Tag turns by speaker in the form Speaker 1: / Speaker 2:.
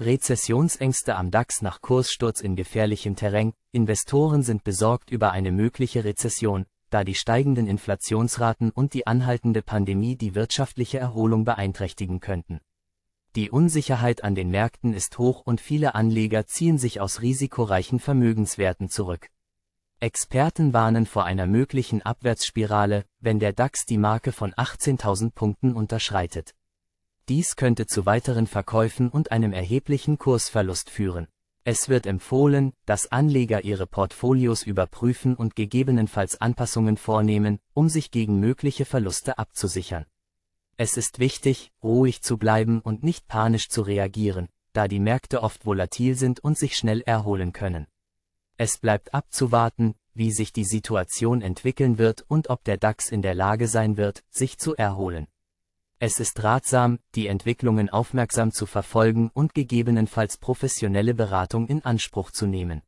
Speaker 1: Rezessionsängste am DAX nach Kurssturz in gefährlichem Terrain, Investoren sind besorgt über eine mögliche Rezession, da die steigenden Inflationsraten und die anhaltende Pandemie die wirtschaftliche Erholung beeinträchtigen könnten. Die Unsicherheit an den Märkten ist hoch und viele Anleger ziehen sich aus risikoreichen Vermögenswerten zurück. Experten warnen vor einer möglichen Abwärtsspirale, wenn der DAX die Marke von 18.000 Punkten unterschreitet. Dies könnte zu weiteren Verkäufen und einem erheblichen Kursverlust führen. Es wird empfohlen, dass Anleger ihre Portfolios überprüfen und gegebenenfalls Anpassungen vornehmen, um sich gegen mögliche Verluste abzusichern. Es ist wichtig, ruhig zu bleiben und nicht panisch zu reagieren, da die Märkte oft volatil sind und sich schnell erholen können. Es bleibt abzuwarten, wie sich die Situation entwickeln wird und ob der DAX in der Lage sein wird, sich zu erholen. Es ist ratsam, die Entwicklungen aufmerksam zu verfolgen und gegebenenfalls professionelle Beratung in Anspruch zu nehmen.